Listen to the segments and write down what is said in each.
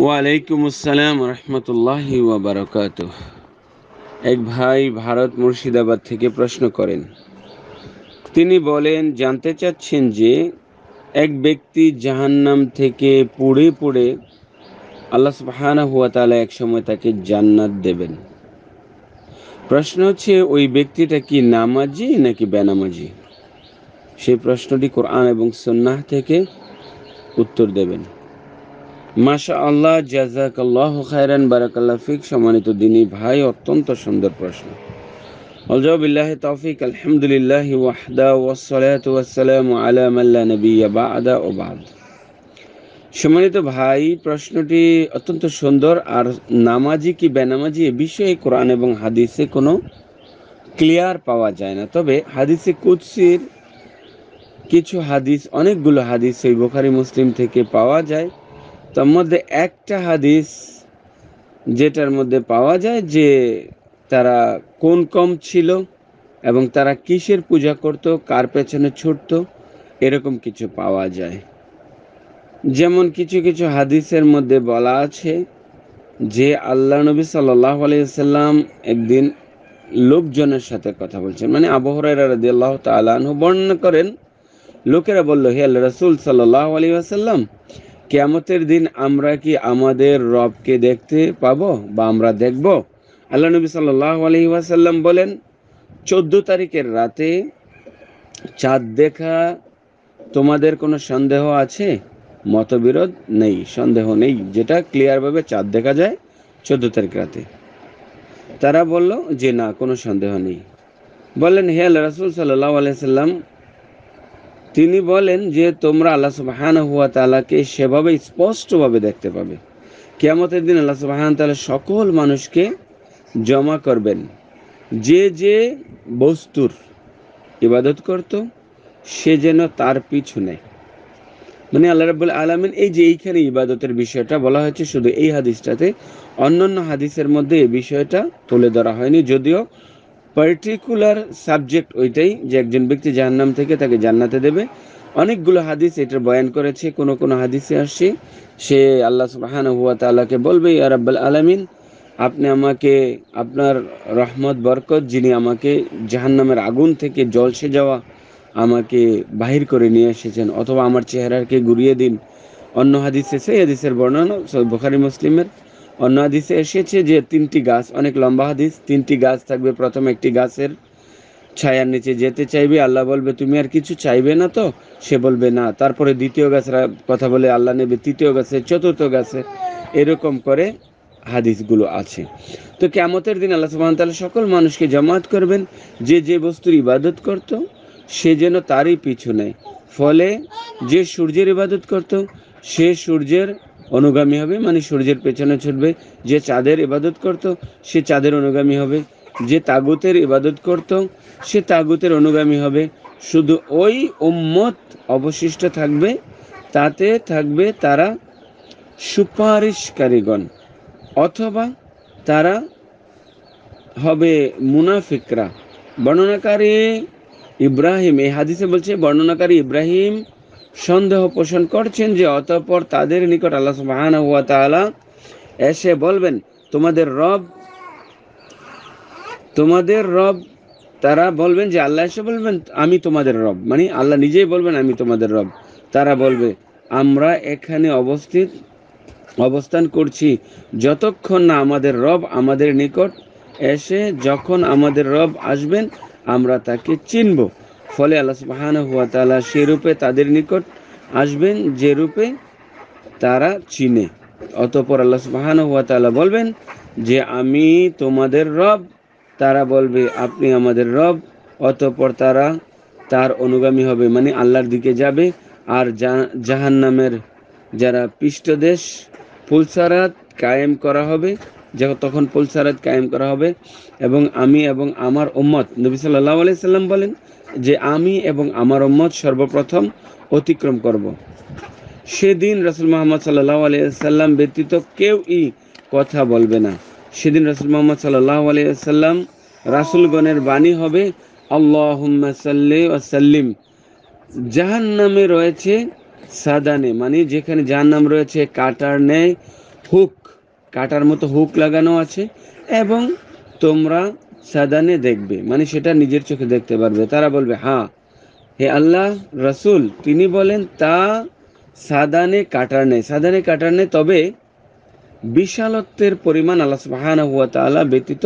ওয়ালাইকুম আসসালাম রহমতুল্লাহ ওয়াবারকাত এক ভাই ভারত মুর্শিদাবাদ থেকে প্রশ্ন করেন তিনি বলেন জানতে চাচ্ছেন যে এক ব্যক্তি জাহান্নাম থেকে পড়ে পড়ে আল্লাহ সুবাহানা হুয়া তালা একসময় তাকে জান্নাত দেবেন প্রশ্ন হচ্ছে ওই ব্যক্তিটা কি নামাজি নাকি বেনামাজি সেই প্রশ্নটি কোরআন এবং সন্ন্যাহ থেকে উত্তর দেবেন মাশা আল্লাহ জাজাকাল্লাহ খায়রান বারাকাল্লাহ ফিক সম্মানিত দিনী ভাই অত্যন্ত সুন্দর প্রশ্ন অলজাবিল্লাহ তৌফিক আলহামদুলিল্লাহ ওয়াহদা ওয়াসসালাতু ওয়াসসালামু আলা মাল্লা নবিয়্যা বা'দা ও বা'দ সম্মানিত ভাই প্রশ্নটি অত্যন্ত সুন্দর আর নামাজি কি বেনামাজি এ বিষয়ে কোরআন এবং হাদিসে কোনো ক্লিয়ার পাওয়া যায় না তবে হাদিসে কুদসির কিছু হাদিস অনেকগুলো হাদিস এই বোখারি মুসলিম থেকে পাওয়া যায় তার মধ্যে একটা হাদিস যেটার মধ্যে পাওয়া যায় যে তারা কোন কম ছিল এবং তারা কিসের পূজা করত কার পেছনে ছুটত এরকম কিছু পাওয়া যায় যেমন কিছু কিছু হাদিসের মধ্যে বলা আছে যে আল্লাহ নবী সাল্লাহ আলিয়াল্লাম একদিন লোকজনের সাথে কথা বলছেন মানে আবহরাইরা রাদি আল্লাহ বর্ণনা করেন লোকেরা বললো হে আল্লাহ রসুল সাল্লাহ আলী আসাল্লাম কেয়ামতের দিন আমরা কি আমাদের রবকে দেখতে পাব বা আমরা দেখব আল্লাহ নবী সাল্লাহ আলহি ওয়াসাল্লাম বলেন চোদ্দ তারিখের রাতে চাঁদ দেখা তোমাদের কোনো সন্দেহ আছে মতবিরোধ নেই সন্দেহ নেই যেটা ক্লিয়ারভাবে চাঁদ দেখা যায় চোদ্দ তারিখ রাতে তারা বলল যে না কোনো সন্দেহ নেই বললেন হে আল্লাহ রাসুল সাল্লাহ আলিয়া সাল্লাম তিনি বলেন যে তোমরা আল্লাহ সুবাহান হুয়া তালাকে সেভাবে স্পষ্টভাবে দেখতে পাবে কেয়ামতের দিন আল্লাহ সুবাহান তালা সকল মানুষকে জমা করবেন যে যে বস্তুর ইবাদত করত সে যেন তার পিছু নেয় মানে আল্লাহ রাবুল আলমিন এই যে এইখানে ইবাদতের বিষয়টা বলা হয়েছে শুধু এই হাদিসটাতে অন্যান্য হাদিসের মধ্যে এই বিষয়টা তুলে ধরা হয়নি যদিও পার্টিকুলার সাবজেক্ট ওইটাই যে একজন ব্যক্তি জাহান্নাম থেকে তাকে জান্নাতে দেবে অনেকগুলো হাদিস এটা বয়ান করেছে কোন কোন হাদিসে আসছে সে আল্লাহ সুবাহান হুয়া তাল্লাহকে বলবে ইয়ারাব্বাল আলামিন আপনি আমাকে আপনার রহমত বরকত যিনি আমাকে জাহান্নামের আগুন থেকে জলসে যাওয়া আমাকে বাহির করে নিয়ে এসেছেন অথবা আমার চেহারাকে ঘুরিয়ে দিন অন্য হাদিসে সেই হাদিসের বর্ণনা বোখারি মুসলিমের অন্য হাদিসে এসেছে যে তিনটি গাছ অনেক লম্বা হাদিস তিনটি গাছ থাকবে প্রথম একটি গাছের ছায়ার নিচে যেতে চাইবে আল্লাহ বলবে তুমি আর কিছু চাইবে না তো সে বলবে না তারপরে দ্বিতীয় গাছের কথা বলে আল্লাহ নেবে তৃতীয় গাছে চতুর্থ গাছে এরকম করে হাদিসগুলো আছে তো কেমতের দিন আল্লাহ সুবাহ তাহলে সকল মানুষকে জমাত করবেন যে যে বস্তুর ইবাদত করত সে যেন তারই পিছু নেয় ফলে যে সূর্যের ইবাদত করত সে সূর্যের অনুগামী হবে মানে সূর্যের পেছনে ছুটবে যে চাঁদের ইবাদত করত সে চাঁদের অনুগামী হবে যে তাগুতের ইবাদত করত সে তাগুতের অনুগামী হবে শুধু ওই উম্মত অবশিষ্ট থাকবে তাতে থাকবে তারা সুপারিশকারীগণ অথবা তারা হবে মুনাফিকরা বর্ণনাকারী ইব্রাহিম এই হাদিসে বলছে বর্ণনাকারী ইব্রাহিম সন্দেহ পোষণ করছেন যে অতঃপর তাদের নিকট আল্লাহ সুবাহান ওয়া তালা এসে বলবেন তোমাদের রব তোমাদের রব তারা বলবেন যে আল্লাহ এসে বলবেন আমি তোমাদের রব মানে আল্লাহ নিজেই বলবেন আমি তোমাদের রব তারা বলবে আমরা এখানে অবস্থিত অবস্থান করছি যতক্ষণ না আমাদের রব আমাদের নিকট এসে যখন আমাদের রব আসবেন আমরা তাকে চিনব ফলে আল্লাহ সুবাহান হুয়া তালা সেরূপে তাদের নিকট আসবেন যে রূপে তারা চিনে অতপর আল্লাহ সুবাহান হুয়া তালা বলবেন যে আমি তোমাদের রব তারা বলবে আপনি আমাদের রব অতপর তারা তার অনুগামী হবে মানে আল্লাহর দিকে যাবে আর জাহান নামের যারা পৃষ্ঠদেশ পুলসারাত কায়েম করা হবে যে তখন পুলসারাত কায়েম করা হবে এবং আমি এবং আমার ওম্মত নবী সাল্লাহ আলাইসাল্লাম বলেন যে আমি এবং আমার উম্মত সর্বপ্রথম অতিক্রম করব। সেদিন রসুল মোহাম্মদ সাল্লাহ আলিয়াল্লাম ব্যতীত কেউ ই কথা বলবে না সেদিন রসুল মোহাম্মদ সাল্লাহ আলিয়াল্লাম রাসুলগণের বাণী হবে আল্লাহ সাল্লিম জাহান নামে রয়েছে সাদানে মানে যেখানে জাহান নাম রয়েছে কাটার নেয় হুক কাটার মতো হুক লাগানো আছে এবং তোমরা সাদানে দেখবে মানে সেটা নিজের চোখে দেখতে পারবে তারা বলবে হা হে আল্লাহ রসুল তিনি বলেন তা সাদানে কাটার নেই সাদানে কাটার নেই তবে বিশালত্বের পরিমাণ আল্লাহ সুবাহানা হুয়া তাল্লাহ ব্যতীত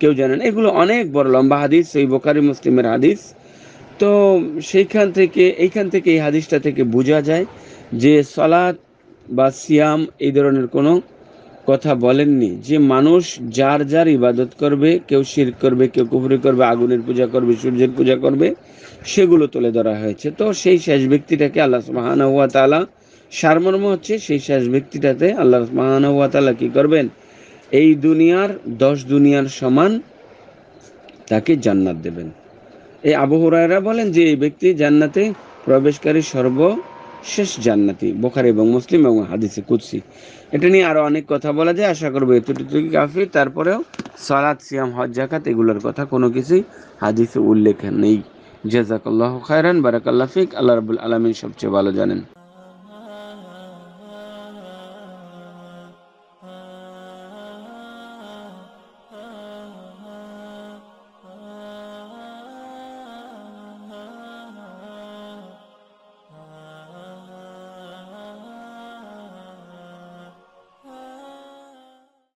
কেউ জানেন এগুলো অনেক বড় লম্বা হাদিস এই বোকারি মুসলিমের হাদিস তো সেইখান থেকে এইখান থেকে এই হাদিসটা থেকে বোঝা যায় যে সলাদ বা সিয়াম এই ধরনের কোনো কথা বলেননি যে মানুষ যার যার ইবাদত করবে কেউ শির করবে কেউ কুফরি করবে আগুনের পূজা করবে সূর্যের পূজা করবে সেগুলো তুলে ধরা হয়েছে তো সেই শেষ ব্যক্তিটাকে আল্লাহ মাহানুয়া তালা সারমর্ম হচ্ছে সেই শেষ ব্যক্তিটাতে আল্লাহ মাহানুয়া তালা কি করবেন এই দুনিয়ার দশ দুনিয়ার সমান তাকে জান্নাত দেবেন এই আবহরায়রা বলেন যে এই ব্যক্তি জান্নাতে প্রবেশকারী সর্ব শেষ জান্নাতি বোখারি এবং মুসলিম এবং হাদিসে কুদ্সি এটা নিয়ে আরও অনেক কথা বলা যায় আশা করবো এতটুকু কাফি তারপরেও সালাদ সিয়াম হজ জাকাত এগুলোর কথা কোনো কিছুই হাদিসে উল্লেখ নেই জাজাকাল্লাহ খায়রান বারাকাল্লাফিক আল্লাহ রবুল আলমিন সবচেয়ে ভালো জানেন